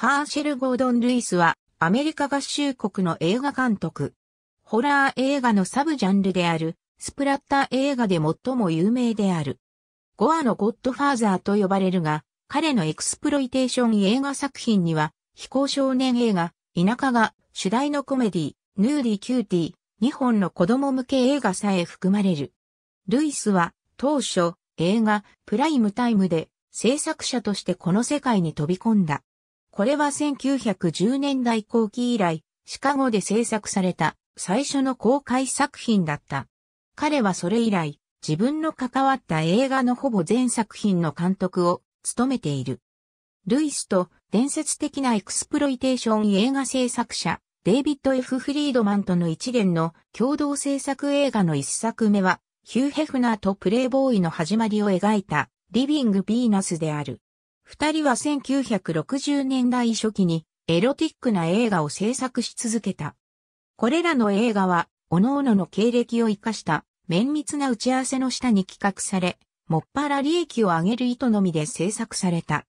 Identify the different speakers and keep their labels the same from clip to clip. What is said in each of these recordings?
Speaker 1: ハーシェル・ゴードン・ルイスは、アメリカ合衆国の映画監督。ホラー映画のサブジャンルである、スプラッター映画で最も有名である。ゴアのゴッドファーザーと呼ばれるが、彼のエクスプロイテーション映画作品には、非行少年映画、田舎が、主題のコメディ、ヌーディ・キューティー、2本の子供向け映画さえ含まれる。ルイスは、当初、映画、プライムタイムで、制作者としてこの世界に飛び込んだ。これは1910年代後期以来、シカゴで制作された最初の公開作品だった。彼はそれ以来、自分の関わった映画のほぼ全作品の監督を務めている。ルイスと伝説的なエクスプロイテーション映画制作者、デイビッド・ F・ フリードマンとの一連の共同制作映画の一作目は、ヒュー・ヘフナーとプレイボーイの始まりを描いた、リビング・ヴィーナスである。二人は1960年代初期にエロティックな映画を制作し続けた。これらの映画は、各々の経歴を活かした綿密な打ち合わせの下に企画され、もっぱら利益を上げる意図のみで制作された。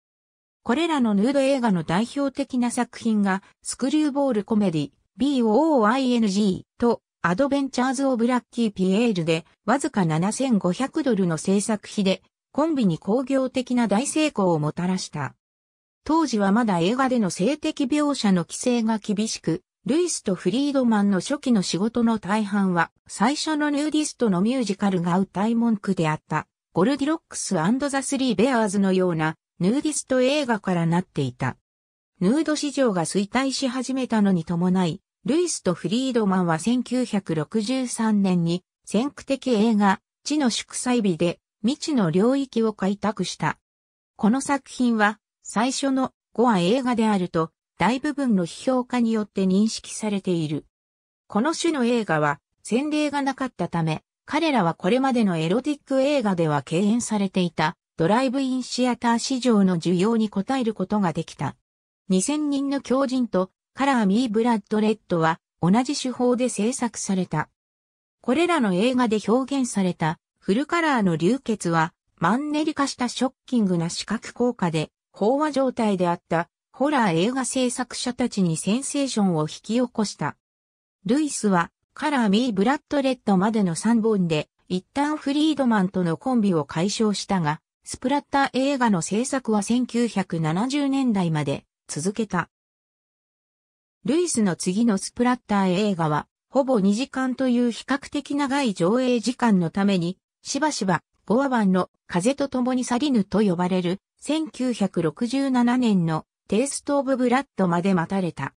Speaker 1: これらのヌード映画の代表的な作品が、スクリューボールコメディ、BOOING と、アドベンチャーズ・オブ・ラッキー・ピエールで、わずか7500ドルの制作費で、コンビに工業的な大成功をもたらした。当時はまだ映画での性的描写の規制が厳しく、ルイスとフリードマンの初期の仕事の大半は、最初のヌーディストのミュージカルが歌い文句であった、ゴルディロックスザ・スリー・ベアーズのような、ヌーディスト映画からなっていた。ヌード市場が衰退し始めたのに伴い、ルイスとフリードマンは1963年に、先駆的映画、地の祝祭日で、未知の領域を開拓した。この作品は最初の5話映画であると大部分の批評家によって認識されている。この種の映画は前例がなかったため、彼らはこれまでのエロティック映画では敬遠されていたドライブインシアター市場の需要に応えることができた。2000人の狂人とカラーミー・ブラッド・レッドは同じ手法で制作された。これらの映画で表現されたフルカラーの流血は、マンネリ化したショッキングな視覚効果で、飽和状態であったホラー映画制作者たちにセンセーションを引き起こした。ルイスは、カラー・ミー・ブラッド・レッドまでの3本で、一旦フリードマンとのコンビを解消したが、スプラッター映画の制作は1970年代まで続けた。ルイスの次のスプラッター映画は、ほぼ2時間という比較的長い上映時間のために、しばしば、ゴア版の風と共に去りぬと呼ばれる、1967年のテイスト・オブ・ブラッドまで待たれた。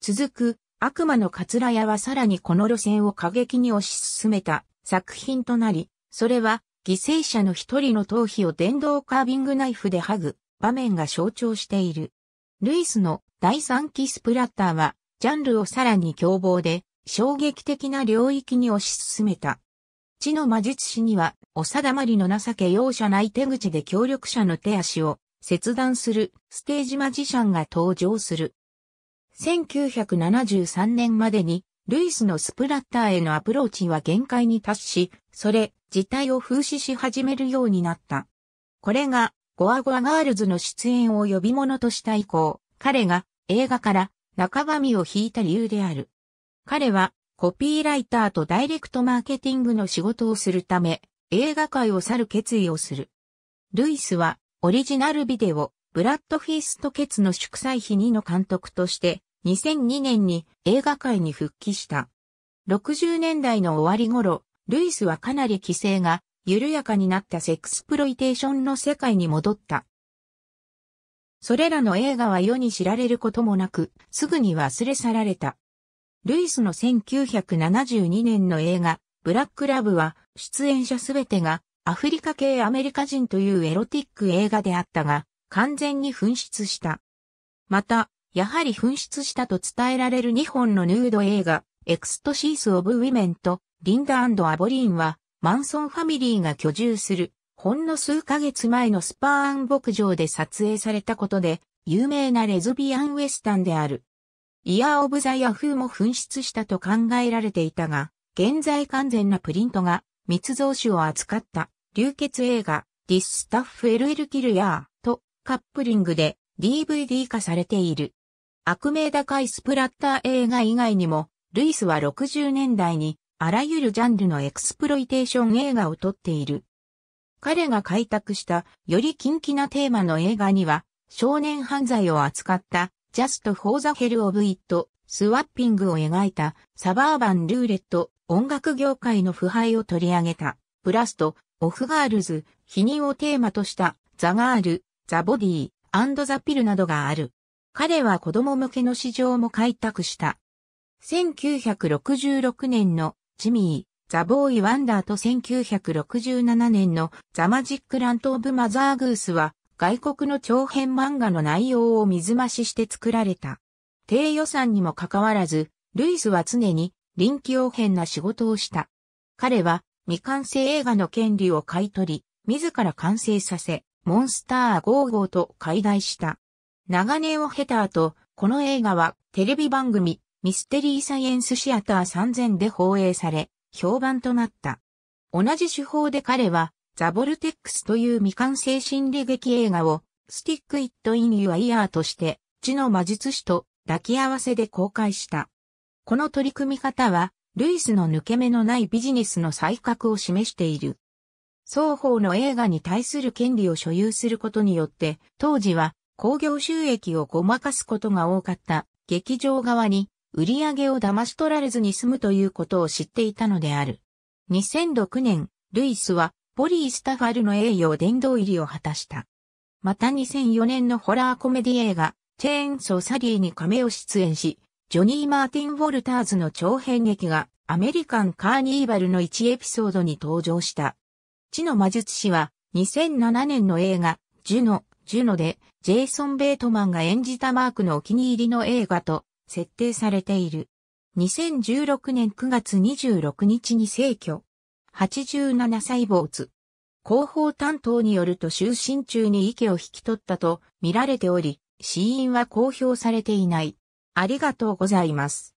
Speaker 1: 続く、悪魔のカツラ屋はさらにこの路線を過激に推し進めた作品となり、それは犠牲者の一人の頭皮を電動カービングナイフで剥ぐ場面が象徴している。ルイスの第三期スプラッターはジャンルをさらに凶暴で衝撃的な領域に推し進めた。知の魔術師には、お定まりの情け容赦ない手口で協力者の手足を切断するステージマジシャンが登場する。1973年までに、ルイスのスプラッターへのアプローチは限界に達し、それ自体を風刺し始めるようになった。これが、ゴアゴアガールズの出演を呼び物とした以降、彼が映画から中髪を引いた理由である。彼はコピーライターとダイレクトマーケティングの仕事をするため、映画界を去る決意をする。ルイスは、オリジナルビデオ、ブラッドフィーストケツの祝祭日にの監督として、2002年に映画界に復帰した。60年代の終わり頃、ルイスはかなり規制が緩やかになったセックスプロイテーションの世界に戻った。それらの映画は世に知られることもなく、すぐに忘れ去られた。ルイスの1972年の映画、ブラックラブは、出演者すべてが、アフリカ系アメリカ人というエロティック映画であったが、完全に紛失した。また、やはり紛失したと伝えられる2本のヌード映画、エクストシース・オブ・ウィメンと、リンダアボリーンは、マンソンファミリーが居住する、ほんの数ヶ月前のスパーン牧場で撮影されたことで、有名なレズビアンウエスタンである。イヤー・オブ・ザ・ヤフーも紛失したと考えられていたが、現在完全なプリントが密造酒を扱った流血映画ディスタッフ LL キルヤーとカップリングで DVD 化されている。悪名高いスプラッター映画以外にも、ルイスは60年代にあらゆるジャンルのエクスプロイテーション映画を撮っている。彼が開拓したより近畿なテーマの映画には少年犯罪を扱った Just for the Hell of It、スワッピングを描いたサバーバンルーレット、音楽業界の腐敗を取り上げた、ブラスト、オフガールズ、否認をテーマとしたザガール、ザボディー、アンドザピルなどがある。彼は子供向けの市場も開拓した。1966年のジミー、ザ・ボーイ・ワンダーと1967年のザ・マジック・ラント・オブ・マザー・グースは外国の長編漫画の内容を水増しして作られた。低予算にもかかわらず、ルイスは常に臨機応変な仕事をした。彼は未完成映画の権利を買い取り、自ら完成させ、モンスター55と解体した。長年を経た後、この映画はテレビ番組ミステリーサイエンスシアター3000で放映され、評判となった。同じ手法で彼はザ・ボルテックスという未完成心理劇映画を、スティック・イット・イン・ユア・イヤーとして、地の魔術師と抱き合わせで公開した。この取り組み方は、ルイスの抜け目のないビジネスの才覚を示している。双方の映画に対する権利を所有することによって、当時は興行収益をごまかすことが多かった劇場側に売り上げを騙し取られずに済むということを知っていたのである。2006年、ルイスはボリー・スタファルの栄誉を殿堂入りを果たした。また2004年のホラーコメディ映画、チェーンソーサリーに亀を出演し、ジョニー・マーティン・ウォルターズの長編劇がアメリカン・カーニーバルの1エピソードに登場した。地の魔術師は2007年の映画、ジュノ、ジュノでジェイソン・ベートマンが演じたマークのお気に入りの映画と設定されている。2016年9月26日に逝去。87歳没。広報担当によると就寝中に池を引き取ったと見られており、死因は公表されていない。ありがとうございます。